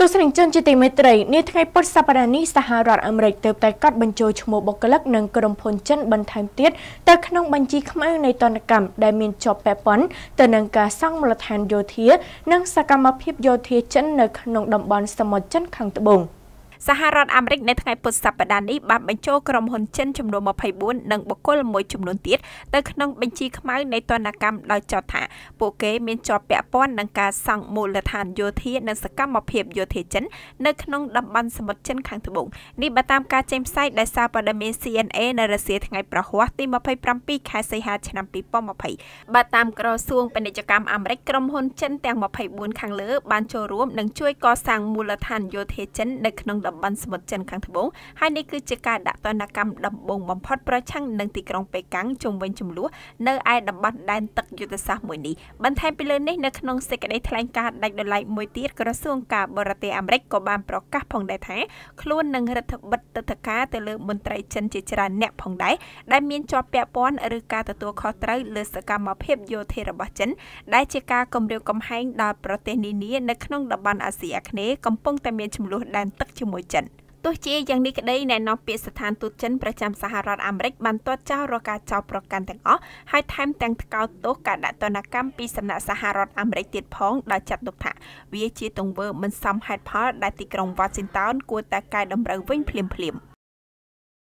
ទស្សនិកជនជាទីមេត្រីនាថ្ងៃពុធសប្តាហ៍នេះសហរដ្ឋអាមេរិកទើបតែកាត់បញ្ចូលឈ្មោះបុគ្គលិកនិងក្រុមហ៊ុនចិនបន្ថែមទៀតទៅក្នុងបញ្ជីខ្មៅនៃតនកម្មដែលមានជាប់ពាក់ព័ន្ធទៅនឹងការសង់មូលដ្ឋានយោធា និងសកម្មភាពយោធាចិននៅក្នុងតំបន់សមុទ្រចិនខាងត្បូង។សហរដ្ឋអាមេរិកនៅថ្ងៃពុធសប្តាហ៍នេះបានបញ្ចូលក្រុមហ៊ុនចិនចំនួន24និងបុគ្គលមួយចំនួនទៀតទៅក្នុងបញ្ជីខ្មៅនៃទណ្ឌកម្មដោយចោទថាពួកគេមានជាប់ពាក់ព័ន្ធនឹងការសង់មូលដ្ឋានយោធានិងសកម្មភាពយោធាចិននៅក្នុងតំបន់សមុទ្រចិនខាងត្បូងនេះបើតាមការចេញផ្សាយដោយសារព័ត៌មាន CNA នៅរសៀលថ្ងៃប្រហ័សទី27ខែសីហាឆ្នាំ2020បើតាមក្រសួងពាណិជ្ជកម្មអាមេរិកក្រុមហ៊ុនចិនទាំង24ខាងលើបានចូលរួមនិងជួយកសាងមូលដ្ឋានយោធាចិននៅក្នុងតំបន់សមុទ្រចិនខាងត្បូងហើយនេះគឺជាការដាក់ទណ្ឌកម្មដំបូងបំផុតប្រឆាំងនឹងទីក្រុងប៉េកាំងជុំវិញចំនួននៅឯតំបន់ដែនទឹកយុទ្ធសាស្ត្រមួយនេះបន្ថែមពីលើនេះនៅក្នុងសេចក្តីថ្លែងការណ៍ដាច់ដោយឡែកមួយទៀតក្រសួងការបរទេសអាមេរិកក៏បានប្រកាសផងដែរថាខ្លួននឹងរដ្ឋបិទទឹកធការទៅលើមន្ត្រីចិនជាច្រើនអ្នកផងដែរដែលមានជាប់ពាក់ព័ន្ធឬការទទួលខុសត្រូវលើសកម្មភាពយោធារបស់ចិនដែលជាការគម្រាមកំហែងដល់ប្រទេសនានានៅក្នុងតំបន់អាស៊ីអាគ្នេយ៍កំពុងតែមានចំនួនដែនទឹកជាមួយជាមួយចិនទោះជាយ៉ាងនេះក្តីអ្នកនាំពាក្យស្ថានទូតចិនប្រចាំសហរដ្ឋអាមេរិកបានទាត់ចោលរាល់ការចោទប្រកាន់ទាំងអស់ហើយថែមទាំងថ្កោលទោសការដាក់ទណ្ឌកម្មពីសំណាក់សហរដ្ឋអាមេរិកទៀតផងដោយចាត់ទុកថាវាជាទង្វើមិនសមហេតុផលដែលទីក្រុង Washington គួរតែកែតម្រូវវិញភ្លាមៗ។